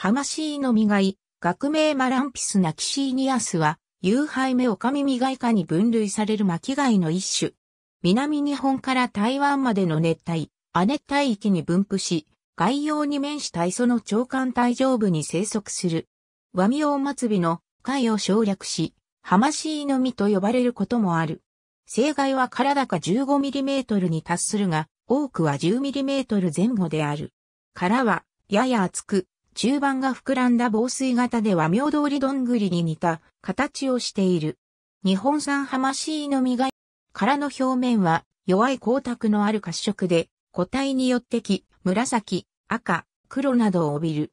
ハマシーの未い、学名マランピスナキシーニアスは、有敗目オカミ未い科に分類される巻貝の一種。南日本から台湾までの熱帯、亜熱帯域に分布し、外洋に面した磯の長官帯上部に生息する。和ミオオマツビの貝を省略し、ハマシーの実と呼ばれることもある。生害は体か1 5トルに達するが、多くは1 0トル前後である。殻は、やや厚く、中盤が膨らんだ防水型では妙通りどんぐりに似た形をしている。日本産ハマシイの実が殻の表面は弱い光沢のある褐色で個体によってき、紫、赤、黒などを帯びる。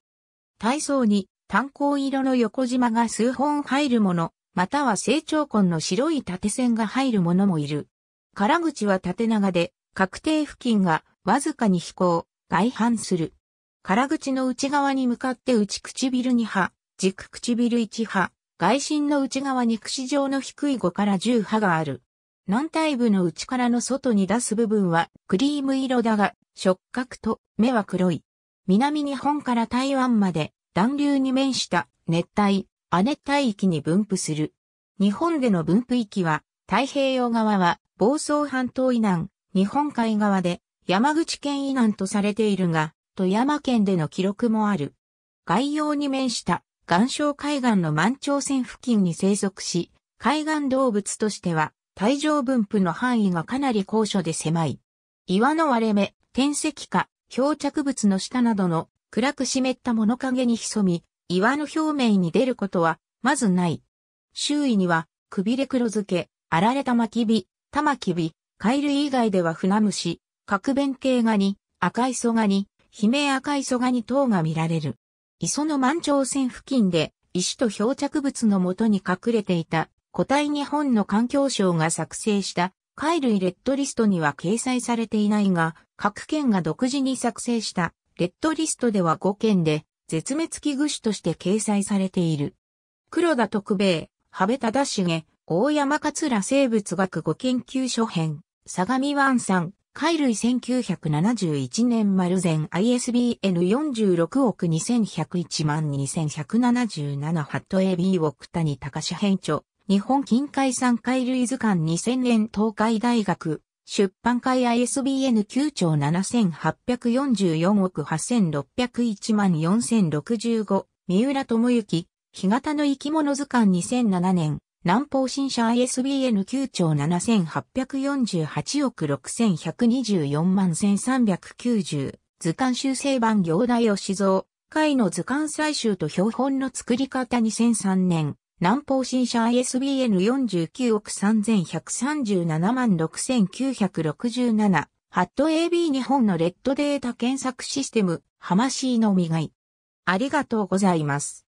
体操に炭鉱色の横縞が数本入るもの、または成長根の白い縦線が入るものもいる。殻口は縦長で、確定付近がわずかに飛行、外反する。空口の内側に向かって内唇2波、軸唇1派外心の内側に口状の低い5から10波がある。軟体部の内からの外に出す部分はクリーム色だが、触覚と目は黒い。南日本から台湾まで暖流に面した熱帯、亜熱帯域に分布する。日本での分布域は、太平洋側は房総半島以南、日本海側で山口県以南とされているが、富山県での記録もある。概要に面した岩礁海岸の満潮線付近に生息し、海岸動物としては体上分布の範囲がかなり高所で狭い。岩の割れ目、天石化、漂着物の下などの暗く湿った物陰に潜み、岩の表面に出ることはまずない。周囲には、くびれ黒漬け、あられ玉きび、玉きび、貝類以外では船虫、角弁系ガニ、赤い磯ガニ、姫赤い蘇我に塔が見られる。磯の満潮線付近で石と漂着物のもとに隠れていた古代日本の環境省が作成した貝類レッドリストには掲載されていないが、各県が独自に作成したレッドリストでは5県で絶滅危惧種として掲載されている。黒田徳兵衛、羽部忠重、大山桂生物学5研究所編、相模湾産、海類1971年丸前 ISBN 46億2101万2177ハット AB 億谷隆編著日本近海産海類図鑑2000年東海大学出版会 ISBN 9兆7844億8601万4065三浦智之、干潟の生き物図鑑2007年南方新社 ISBN 9兆7848億6124万1390図鑑修正版行代を史像回の図鑑採集と標本の作り方2003年南方新社 ISBN49 億3137万6967ハット AB 日本のレッドデータ検索システム、ハマシーの未ありがとうございます。